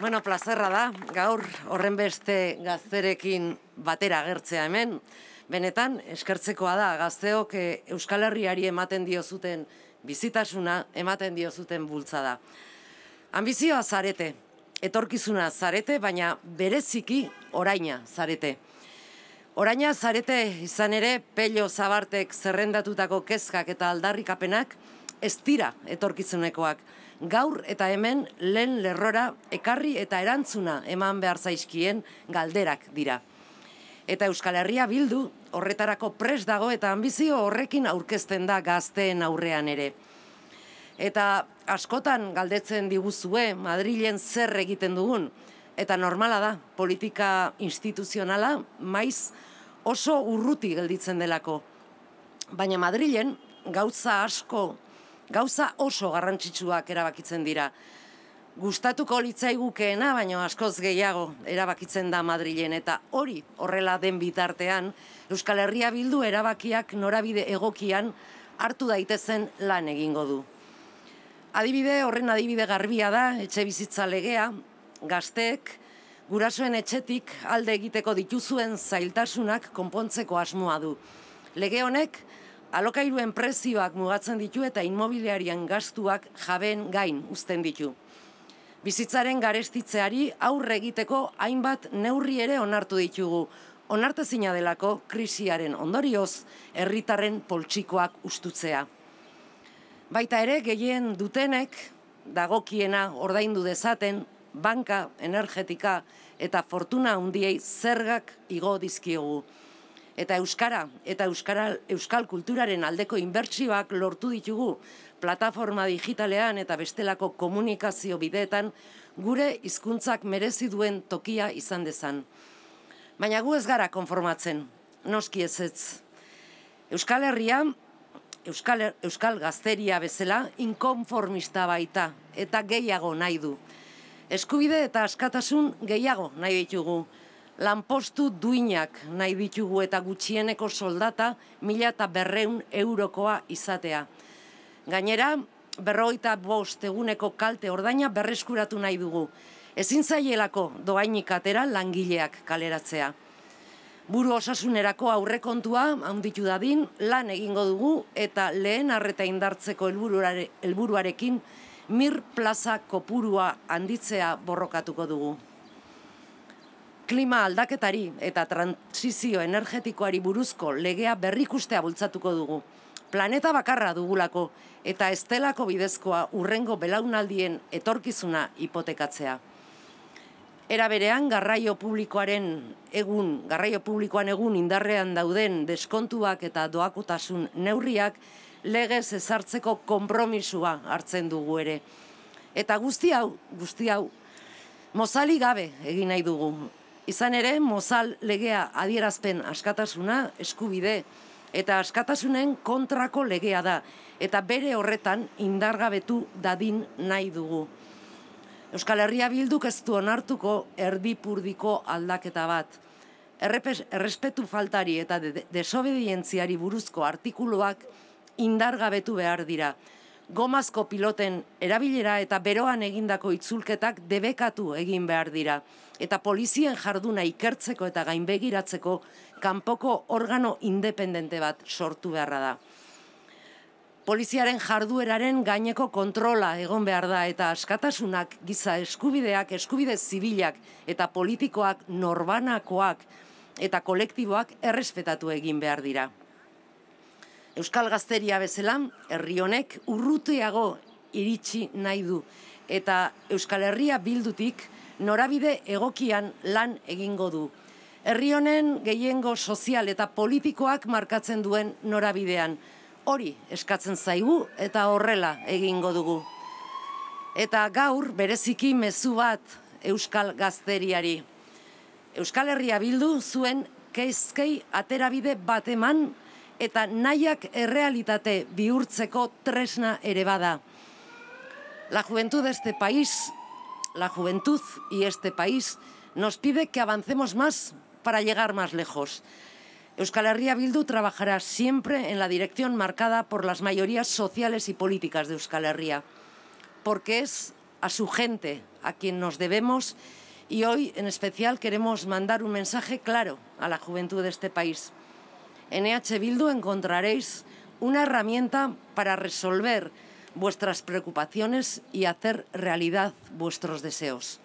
Bueno, plazerra da, gaur, horren beste gazterekin batera agertzea hemen. Benetan, eskertzekoa da, gazteok eh, Euskal Herriari ematen dio zuten bizitasuna, ematen dio zuten bultza da. Ambizioa zarete, etorkizuna zarete, baina bereziki oraina zarete. Oraina zarete izan ere, pello zabartek zerrendatutako kezkak eta aldarrikapenak ez dira etorkizunekoak gaur eta hemen lehen lerrora ekarri eta erantzuna eman behar zaizkien galderak dira. Eta Euskal Herria bildu horretarako pres dago eta ambizio horrekin aurkezten da gazteen aurrean ere. Eta askotan galdetzen diguzue Madrilen zer egiten dugun, eta normala da, politika instituzionala maiz oso urruti gelditzen delako. Baina Madrilen gauza asko gauza oso garrantzitsuak erabakitzen dira. Gustatuko litzaigukeena, baino askoz gehiago erabakitzen da Madrilen eta hori horrela den bitartean, Euskal Herria Bildu erabakiak norabide egokian hartu daitezen lan egingo du. Adibide horren adibide garbia da, etxe bizitza legea, gazteek, gurasoen etxetik alde egiteko dituzuen zailtasunak konpontzeko asmoa du. Lege honek, alokairuen prezioak mugatzen ditu eta inmobiliarian gastuak jaben gain uzten ditu. Bizitzaren garestitzeari aurre egiteko hainbat neurri ere onartu ditugu. Onartezina delako krisiaren ondorioz herritarren poltsikoak ustutzea. Baita ere gehien dutenek dagokiena ordaindu dezaten banka, energetika eta fortuna handiei zergak igo dizkiogu eta euskara eta euskara euskal kulturaren aldeko inbertsioak lortu ditugu plataforma digitalean eta bestelako komunikazio bideetan gure hizkuntzak merezi duen tokia izan dezan. Baina gu ez gara konformatzen, noski ez ez. Euskal Herria, Euskal, Euskal Gazteria bezala, inkonformista baita eta gehiago nahi du. Eskubide eta askatasun gehiago nahi ditugu. Lanpostu duinak nahi ditugu eta gutxieneko soldata mila eta berreun eurokoa izatea. Gainera, berroita bost eguneko kalte ordaina berreskuratu nahi dugu. Ezin zaielako doainik atera langileak kaleratzea. Buru osasunerako aurrekontua, haunditu dadin, lan egingo dugu eta lehen arreta indartzeko helburuarekin mir plaza kopurua handitzea borrokatuko dugu klima aldaketari eta transizio energetikoari buruzko legea berrikustea bultzatuko dugu. Planeta bakarra dugulako eta estelako bidezkoa urrengo belaunaldien etorkizuna hipotekatzea. Era berean garraio publikoaren egun, garraio publikoan egun indarrean dauden deskontuak eta doakotasun neurriak legez ezartzeko konpromisua hartzen dugu ere. Eta guzti hau, guzti hau Mozali gabe egin nahi dugu, Izan ere, mozal legea adierazpen askatasuna, eskubide, eta askatasunen kontrako legea da, eta bere horretan indargabetu dadin nahi dugu. Euskal Herria Bilduk ez du onartuko erdipurdiko aldaketa bat. errespetu faltari eta desobedientziari buruzko artikuluak indargabetu behar dira gomazko piloten erabilera eta beroan egindako itzulketak debekatu egin behar dira. Eta polizien jarduna ikertzeko eta gainbegiratzeko kanpoko organo independente bat sortu beharra da. Poliziaren jardueraren gaineko kontrola egon behar da eta askatasunak giza eskubideak, eskubide zibilak eta politikoak norbanakoak eta kolektiboak errespetatu egin behar dira. Euskal Gazteria bezala, herri honek urruteago iritsi nahi du eta Euskal Herria bildutik norabide egokian lan egingo du. Herri honen gehiengo sozial eta politikoak markatzen duen norabidean. Hori eskatzen zaigu eta horrela egingo dugu. Eta gaur bereziki mezu bat Euskal Gazteriari. Euskal Herria bildu zuen keizkei aterabide bateman eta nayak errealitate bihurtzeko tresna ere La juventud de este país, la juventud y este país nos pide que avancemos más para llegar más lejos. Euskal Herria Bildu trabajará siempre en la dirección marcada por las mayorías sociales y políticas de Euskal Herria, porque es a su gente a quien nos debemos y hoy en especial queremos mandar un mensaje claro a la juventud de este país en EH Bildu encontraréis una herramienta para resolver vuestras preocupaciones y hacer realidad vuestros deseos.